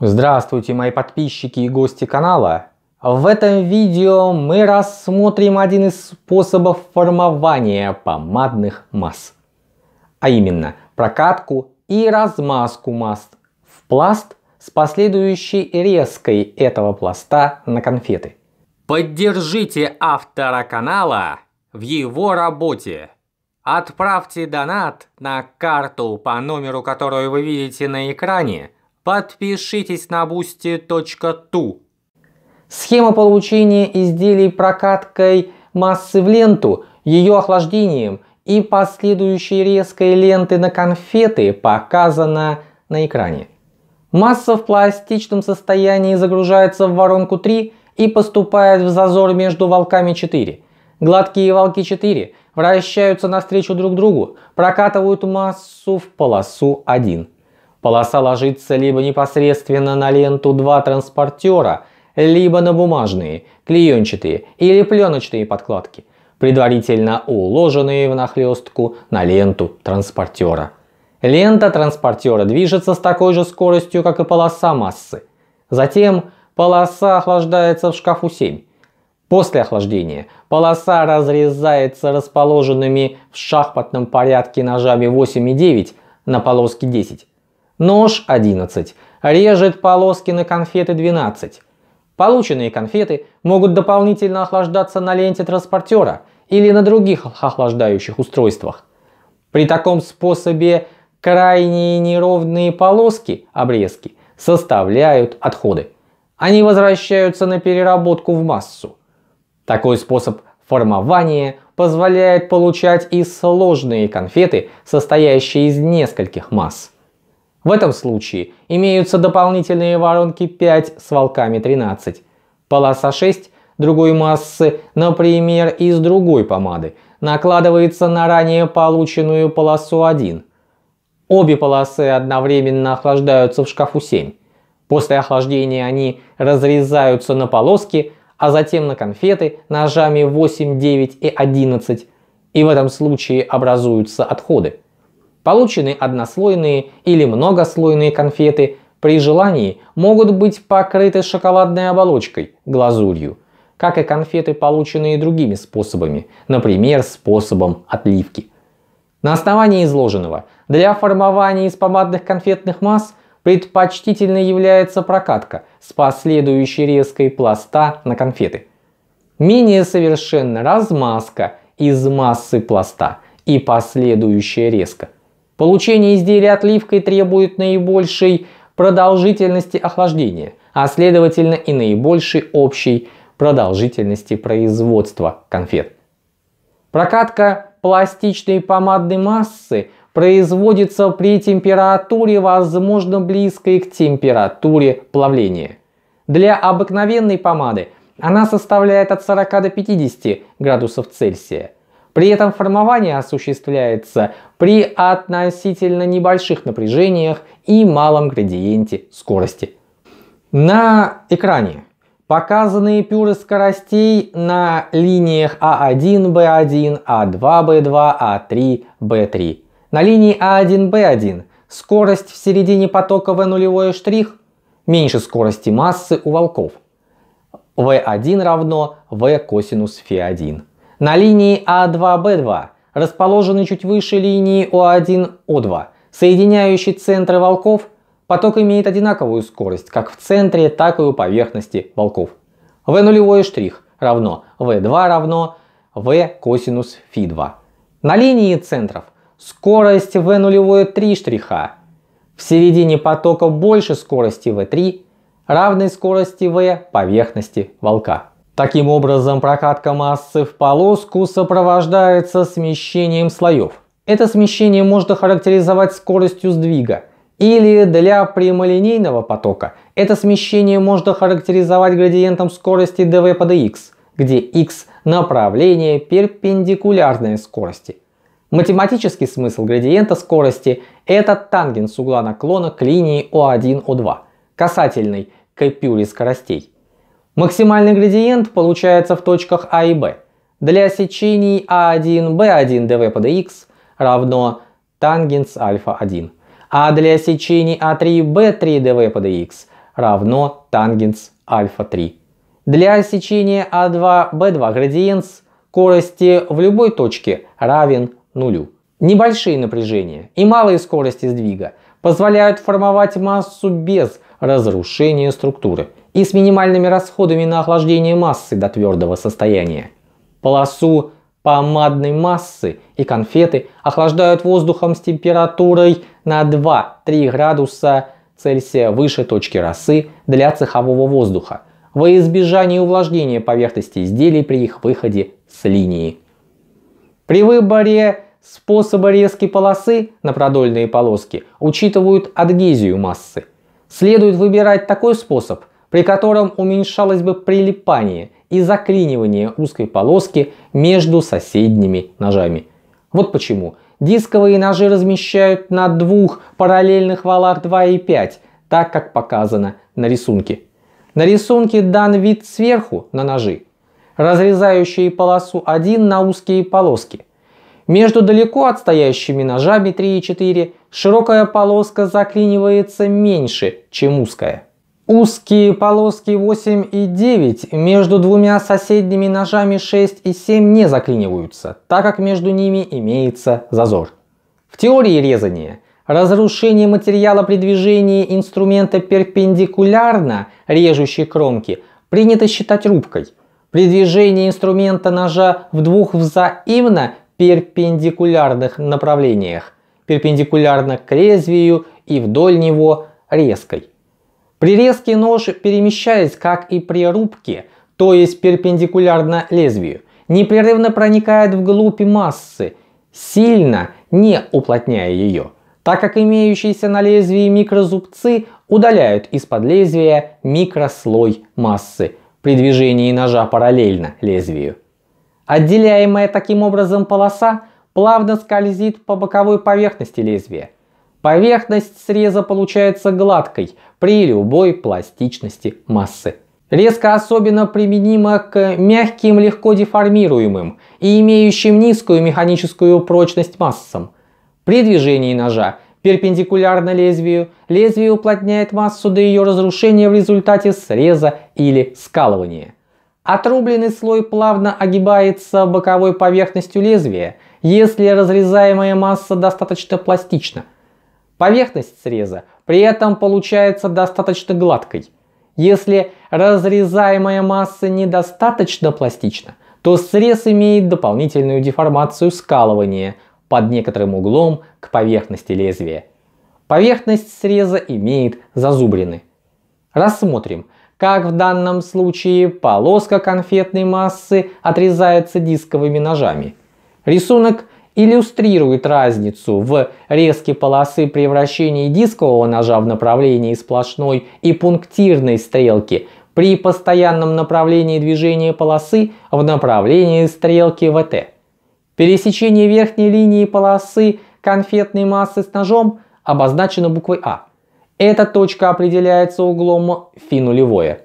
Здравствуйте мои подписчики и гости канала! В этом видео мы рассмотрим один из способов формования помадных масс. А именно прокатку и размазку масс в пласт с последующей резкой этого пласта на конфеты. Поддержите автора канала в его работе. Отправьте донат на карту по номеру, которую вы видите на экране – Подпишитесь на boosty.tu. Схема получения изделий прокаткой массы в ленту, ее охлаждением и последующей резкой ленты на конфеты показана на экране. Масса в пластичном состоянии загружается в воронку 3 и поступает в зазор между волками 4. Гладкие волки 4 вращаются навстречу друг другу, прокатывают массу в полосу 1. Полоса ложится либо непосредственно на ленту 2 транспортера, либо на бумажные, клеенчатые или пленочные подкладки, предварительно уложенные в нахлестку на ленту транспортера. Лента транспортера движется с такой же скоростью, как и полоса массы. Затем полоса охлаждается в шкафу 7. После охлаждения полоса разрезается расположенными в шахматном порядке ножами 8 и 9 на полоске 10 нож 11, режет полоски на конфеты 12. Полученные конфеты могут дополнительно охлаждаться на ленте транспортера или на других охлаждающих устройствах. При таком способе крайние неровные полоски, обрезки, составляют отходы. Они возвращаются на переработку в массу. Такой способ формования позволяет получать и сложные конфеты, состоящие из нескольких масс. В этом случае имеются дополнительные воронки 5 с волками 13, полоса 6 другой массы, например, из другой помады, накладывается на ранее полученную полосу 1. Обе полосы одновременно охлаждаются в шкафу 7. После охлаждения они разрезаются на полоски, а затем на конфеты ножами 8, 9 и 11, и в этом случае образуются отходы. Полученные однослойные или многослойные конфеты при желании могут быть покрыты шоколадной оболочкой, глазурью, как и конфеты, полученные другими способами, например, способом отливки. На основании изложенного, для формования из помадных конфетных масс предпочтительной является прокатка с последующей резкой пласта на конфеты. Менее совершенна размазка из массы пласта и последующая резка – Получение изделия отливкой требует наибольшей продолжительности охлаждения, а следовательно и наибольшей общей продолжительности производства конфет. Прокатка пластичной помадной массы производится при температуре, возможно, близкой к температуре плавления. Для обыкновенной помады она составляет от 40 до 50 градусов Цельсия – при этом формование осуществляется при относительно небольших напряжениях и малом градиенте скорости. На экране показаны пюры скоростей на линиях А1, Б1, А2, Б2, А3, Б3. На линии А1, Б1 скорость в середине потока В нулевой штрих меньше скорости массы у волков. В1 а равно В косинус Фи1. На линии А2-Б2, расположенной чуть выше линии О1-О2, соединяющей центры волков, поток имеет одинаковую скорость как в центре, так и у поверхности волков. В нулевой штрих равно В2 равно В косинус Фи2. На линии центров скорость В нулевое 3 штриха. В середине потока больше скорости В3, равной скорости В поверхности волка. Таким образом, прокатка массы в полоску сопровождается смещением слоев. Это смещение можно характеризовать скоростью сдвига. Или для прямолинейного потока это смещение можно характеризовать градиентом скорости dv по dx, где x – направление перпендикулярной скорости. Математический смысл градиента скорости – это тангенс угла наклона к линии O1, O2, касательной к пюре скоростей. Максимальный градиент получается в точках А и Б. Для сечений А1, Б1, ДВ по dx равно тангенс альфа-1. А для сечений А3, Б3, ДВ по dx равно тангенс альфа-3. Для сечения А2, Б2 градиент скорости в любой точке равен нулю. Небольшие напряжения и малые скорости сдвига позволяют формовать массу без разрушения структуры – и с минимальными расходами на охлаждение массы до твердого состояния. Полосу помадной массы и конфеты охлаждают воздухом с температурой на 2-3 градуса Цельсия выше точки росы для цехового воздуха во избежание увлажнения поверхности изделий при их выходе с линии. При выборе способа резки полосы на продольные полоски учитывают адгезию массы. Следует выбирать такой способ, при котором уменьшалось бы прилипание и заклинивание узкой полоски между соседними ножами. Вот почему дисковые ножи размещают на двух параллельных валах 2 и 5, так как показано на рисунке. На рисунке дан вид сверху на ножи, разрезающие полосу 1 на узкие полоски. Между далеко отстоящими ножами 3 и 4 широкая полоска заклинивается меньше, чем узкая. Узкие полоски 8 и 9 между двумя соседними ножами 6 и 7 не заклиниваются, так как между ними имеется зазор. В теории резания разрушение материала при движении инструмента перпендикулярно режущей кромке принято считать рубкой. При движении инструмента ножа в двух взаимно перпендикулярных направлениях, перпендикулярно к лезвию и вдоль него резкой. При резке нож перемещаясь, как и при рубке, то есть перпендикулярно лезвию, непрерывно проникает вглубь массы, сильно не уплотняя ее, так как имеющиеся на лезвии микрозубцы удаляют из-под лезвия микрослой массы при движении ножа параллельно лезвию. Отделяемая таким образом полоса плавно скользит по боковой поверхности лезвия – Поверхность среза получается гладкой при любой пластичности массы. Резка особенно применима к мягким, легко деформируемым и имеющим низкую механическую прочность массам. При движении ножа перпендикулярно лезвию, лезвие уплотняет массу до ее разрушения в результате среза или скалывания. Отрубленный слой плавно огибается боковой поверхностью лезвия, если разрезаемая масса достаточно пластична. Поверхность среза при этом получается достаточно гладкой. Если разрезаемая масса недостаточно пластична, то срез имеет дополнительную деформацию скалывания под некоторым углом к поверхности лезвия. Поверхность среза имеет зазубрины. Рассмотрим, как в данном случае полоска конфетной массы отрезается дисковыми ножами. Рисунок иллюстрирует разницу в резке полосы при вращении дискового ножа в направлении сплошной и пунктирной стрелки при постоянном направлении движения полосы в направлении стрелки ВТ. Пересечение верхней линии полосы конфетной массы с ножом обозначено буквой А. Эта точка определяется углом φ нулевое.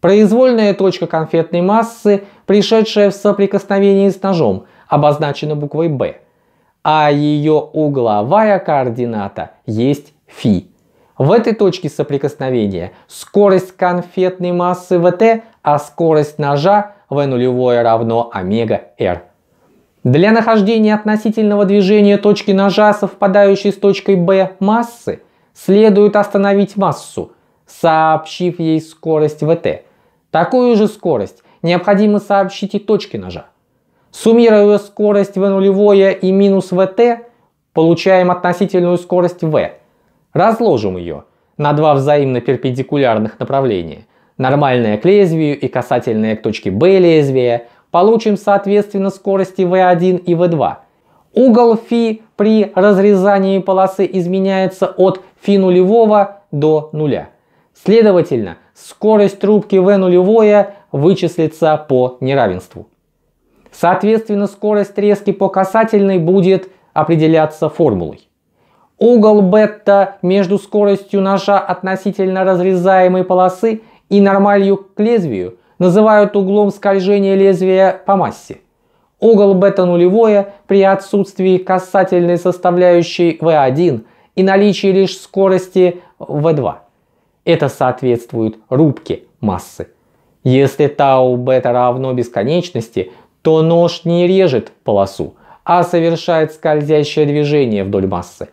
Произвольная точка конфетной массы, пришедшая в соприкосновение с ножом, обозначена буквой b, а ее угловая координата есть φ. В этой точке соприкосновения скорость конфетной массы vt, а скорость ножа в нулевое равно омега r. Для нахождения относительного движения точки ножа, совпадающей с точкой b массы, следует остановить массу, сообщив ей скорость vt. Такую же скорость необходимо сообщить и точке ножа. Суммируя скорость v нулевое и минус vt, получаем относительную скорость v. Разложим ее на два взаимно перпендикулярных направления, нормальное к лезвию и касательное к точке b лезвия, получим соответственно скорости v1 и v2. Угол φ при разрезании полосы изменяется от φ нулевого до нуля. Следовательно, скорость трубки v нулевое вычислится по неравенству. Соответственно, скорость трески по касательной будет определяться формулой. Угол бета между скоростью ножа относительно разрезаемой полосы и нормалью к лезвию называют углом скольжения лезвия по массе. Угол бета нулевое при отсутствии касательной составляющей V1 и наличии лишь скорости V2. Это соответствует рубке массы. Если тау бета равно бесконечности, то нож не режет полосу, а совершает скользящее движение вдоль массы.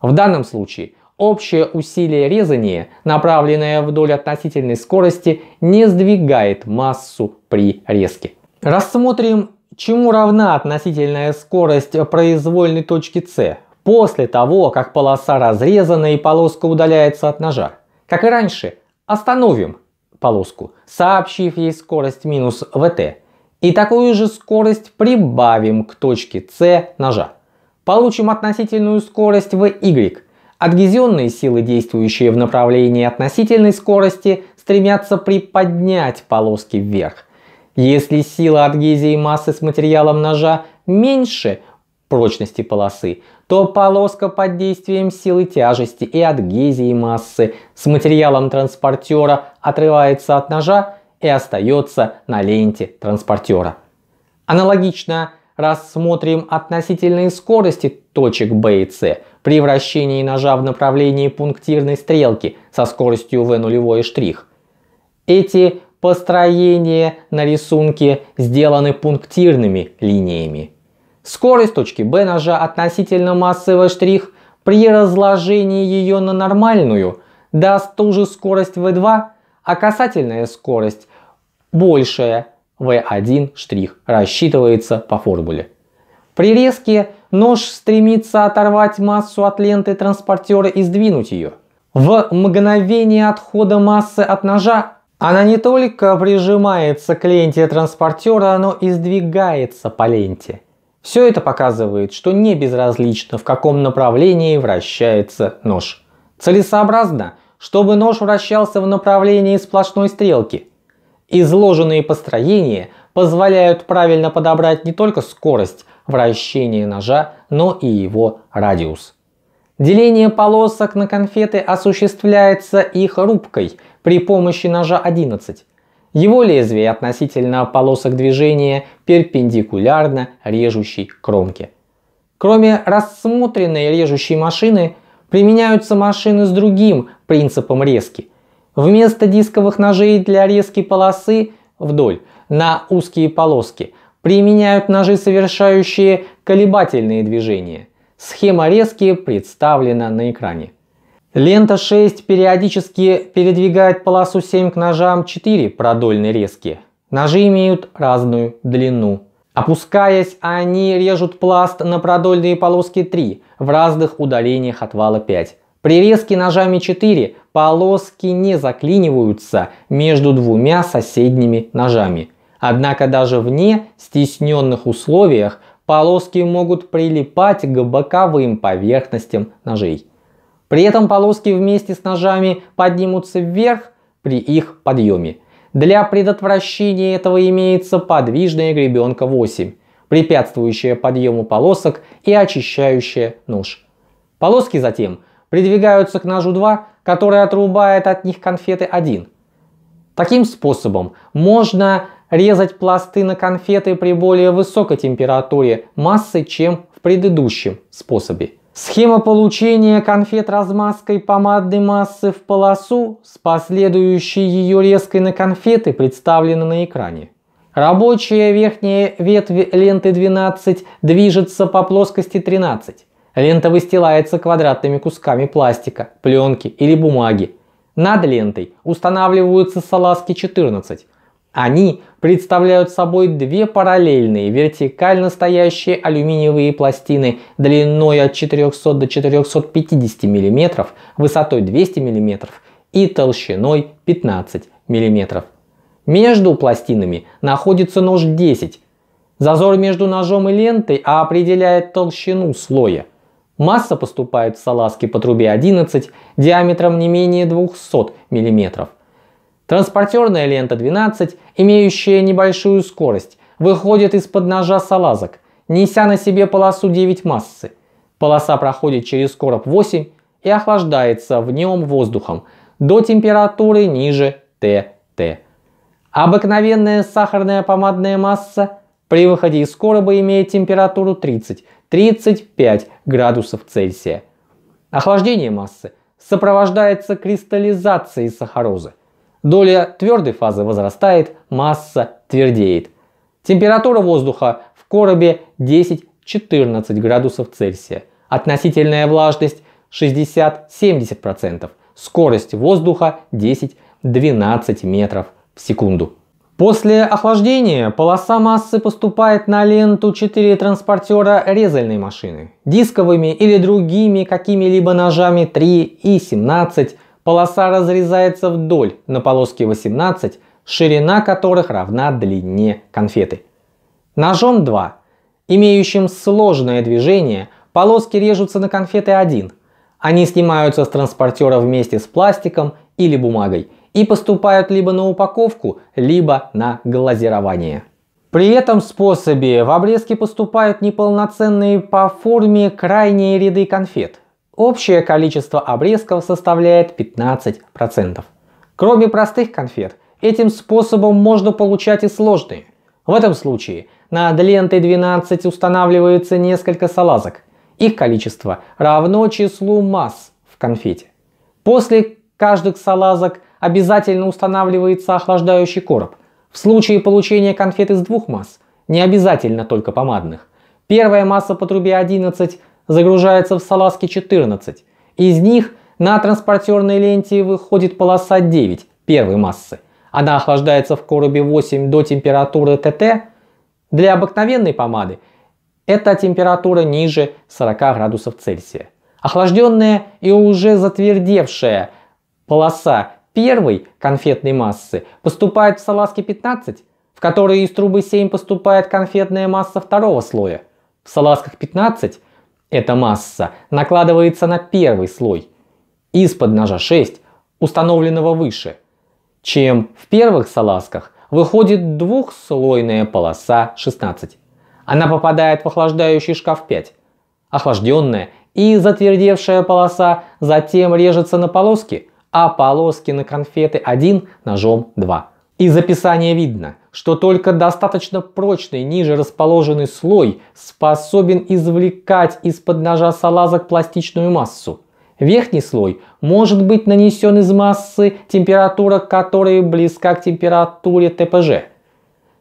В данном случае общее усилие резания, направленное вдоль относительной скорости, не сдвигает массу при резке. Рассмотрим, чему равна относительная скорость произвольной точки С после того, как полоса разрезана и полоска удаляется от ножа. Как и раньше, остановим полоску, сообщив ей скорость минус ВТ. И такую же скорость прибавим к точке С ножа. Получим относительную скорость в Y. Адгезионные силы, действующие в направлении относительной скорости, стремятся приподнять полоски вверх. Если сила адгезии массы с материалом ножа меньше прочности полосы, то полоска под действием силы тяжести и адгезии массы с материалом транспортера отрывается от ножа и остается на ленте транспортера. Аналогично рассмотрим относительные скорости точек B и C при вращении ножа в направлении пунктирной стрелки со скоростью V нулевой штрих. Эти построения на рисунке сделаны пунктирными линиями. Скорость точки B ножа относительно массы V' штрих при разложении ее на нормальную даст ту же скорость V2, а касательная скорость большее V1' штрих рассчитывается по формуле. При резке нож стремится оторвать массу от ленты транспортера и сдвинуть ее. В мгновение отхода массы от ножа она не только прижимается к ленте транспортера, но и сдвигается по ленте. Все это показывает, что не безразлично, в каком направлении вращается нож. Целесообразно, чтобы нож вращался в направлении сплошной стрелки – Изложенные построения позволяют правильно подобрать не только скорость вращения ножа, но и его радиус. Деление полосок на конфеты осуществляется их рубкой при помощи ножа 11. Его лезвие относительно полосок движения перпендикулярно режущей кромке. Кроме рассмотренной режущей машины, применяются машины с другим принципом резки Вместо дисковых ножей для резки полосы вдоль на узкие полоски применяют ножи, совершающие колебательные движения. Схема резки представлена на экране. Лента 6 периодически передвигает полосу 7 к ножам 4 продольной резки. Ножи имеют разную длину. Опускаясь, они режут пласт на продольные полоски 3 в разных удалениях от вала 5. При резке ножами 4 полоски не заклиниваются между двумя соседними ножами. Однако даже вне стесненных условиях полоски могут прилипать к боковым поверхностям ножей. При этом полоски вместе с ножами поднимутся вверх при их подъеме. Для предотвращения этого имеется подвижная гребенка 8, препятствующая подъему полосок и очищающая нож. Полоски затем придвигаются к ножу 2 который отрубает от них конфеты один. Таким способом можно резать пласты на конфеты при более высокой температуре массы, чем в предыдущем способе. Схема получения конфет размазкой помадной массы в полосу с последующей ее резкой на конфеты представлена на экране. Рабочая верхняя ветвь ленты 12 движется по плоскости 13. Лента выстилается квадратными кусками пластика, пленки или бумаги. Над лентой устанавливаются салазки 14. Они представляют собой две параллельные вертикально стоящие алюминиевые пластины длиной от 400 до 450 мм, высотой 200 мм и толщиной 15 мм. Между пластинами находится нож 10. Зазор между ножом и лентой определяет толщину слоя. Масса поступает в салазки по трубе 11 диаметром не менее 200 мм. Транспортерная лента 12, имеющая небольшую скорость, выходит из-под ножа салазок, неся на себе полосу 9 массы. Полоса проходит через короб 8 и охлаждается в нем воздухом до температуры ниже ТТ. Обыкновенная сахарная помадная масса при выходе из короба имеет температуру 30 35 градусов Цельсия. Охлаждение массы сопровождается кристаллизацией сахарозы. Доля твердой фазы возрастает, масса твердеет. Температура воздуха в коробе 10-14 градусов Цельсия. Относительная влажность 60-70%. Скорость воздуха 10-12 метров в секунду. После охлаждения полоса массы поступает на ленту 4 транспортера резальной машины. Дисковыми или другими какими-либо ножами 3 и 17 полоса разрезается вдоль на полоски 18, ширина которых равна длине конфеты. Ножом 2, имеющим сложное движение, полоски режутся на конфеты 1. Они снимаются с транспортера вместе с пластиком или бумагой – и поступают либо на упаковку, либо на глазирование. При этом способе в обрезке поступают неполноценные по форме крайние ряды конфет. Общее количество обрезков составляет 15%. Кроме простых конфет, этим способом можно получать и сложные. В этом случае над лентой 12 устанавливается несколько салазок. Их количество равно числу масс в конфете. После каждых салазок обязательно устанавливается охлаждающий короб. В случае получения конфет из двух масс, не обязательно только помадных, первая масса по трубе 11 загружается в салазке 14. Из них на транспортерной ленте выходит полоса 9 первой массы. Она охлаждается в коробе 8 до температуры ТТ. Для обыкновенной помады эта температура ниже 40 градусов Цельсия. Охлажденная и уже затвердевшая полоса первой конфетной массы поступает в салазки-15, в которые из трубы 7 поступает конфетная масса второго слоя. В салазках-15 эта масса накладывается на первый слой из-под ножа 6, установленного выше, чем в первых салазках выходит двухслойная полоса 16. Она попадает в охлаждающий шкаф 5. Охлажденная и затвердевшая полоса затем режется на полоски – а полоски на конфеты 1, ножом 2. Из описания видно, что только достаточно прочный ниже расположенный слой способен извлекать из-под ножа салазок пластичную массу. Верхний слой может быть нанесен из массы, температура которой близка к температуре ТПЖ.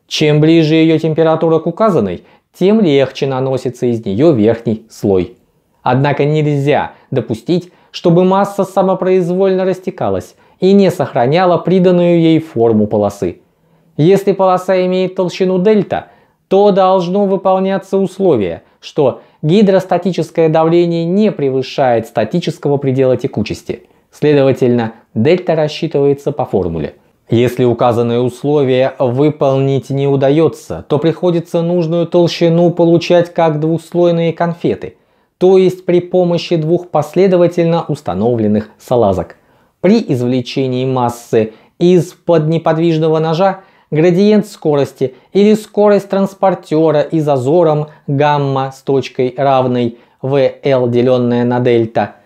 Чем ближе ее температура к указанной, тем легче наносится из нее верхний слой. Однако нельзя допустить, чтобы масса самопроизвольно растекалась и не сохраняла приданную ей форму полосы. Если полоса имеет толщину дельта, то должно выполняться условие, что гидростатическое давление не превышает статического предела текучести. Следовательно, дельта рассчитывается по формуле. Если указанное условие выполнить не удается, то приходится нужную толщину получать как двухслойные конфеты – то есть при помощи двух последовательно установленных салазок. При извлечении массы из-под неподвижного ножа градиент скорости или скорость транспортера и зазором гамма с точкой равной VL деленное на дельта,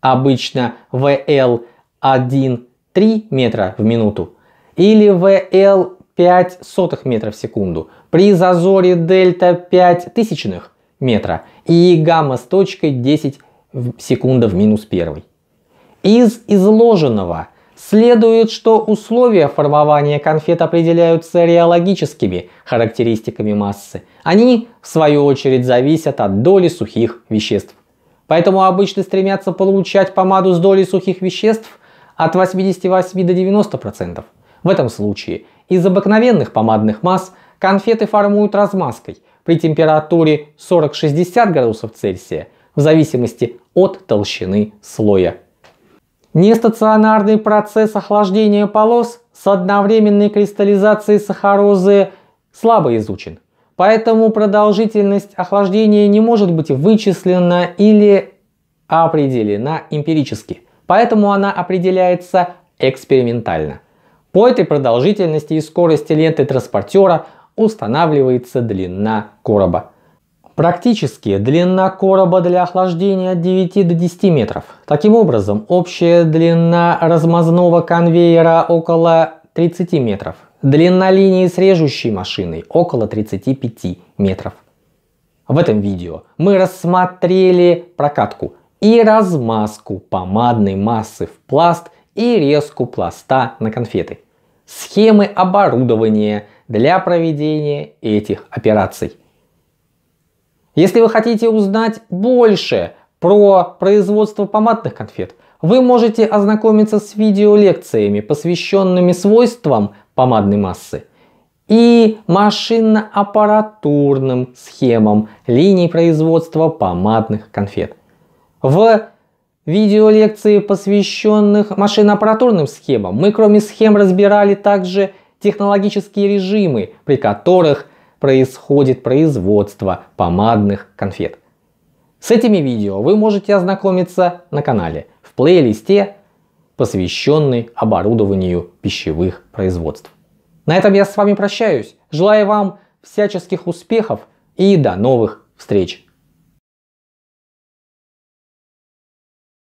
обычно VL 1,3 метра в минуту, или VL 5 сотых метра в секунду, при зазоре дельта 5 тысячных метра и гамма с точкой 10 секунда в минус 1. Из изложенного следует, что условия формования конфет определяются реологическими характеристиками массы. Они, в свою очередь, зависят от доли сухих веществ. Поэтому обычно стремятся получать помаду с долей сухих веществ от 88 до 90%. В этом случае из обыкновенных помадных масс конфеты формуют размазкой – при температуре 40-60 градусов Цельсия в зависимости от толщины слоя. Нестационарный процесс охлаждения полос с одновременной кристаллизацией сахарозы слабо изучен. Поэтому продолжительность охлаждения не может быть вычислена или определена эмпирически. Поэтому она определяется экспериментально. По этой продолжительности и скорости ленты транспортера устанавливается длина короба. Практически длина короба для охлаждения от 9 до 10 метров. Таким образом, общая длина размазного конвейера около 30 метров. Длина линии с режущей машиной около 35 метров. В этом видео мы рассмотрели прокатку и размазку помадной массы в пласт и резку пласта на конфеты. Схемы оборудования – для проведения этих операций. Если вы хотите узнать больше про производство помадных конфет, вы можете ознакомиться с видеолекциями, посвященными свойствам помадной массы и машинно-аппаратурным схемам линий производства помадных конфет. В видеолекции, посвященных машинно-аппаратурным схемам, мы кроме схем разбирали также технологические режимы, при которых происходит производство помадных конфет. С этими видео вы можете ознакомиться на канале в плейлисте, посвященный оборудованию пищевых производств. На этом я с вами прощаюсь. Желаю вам всяческих успехов и до новых встреч!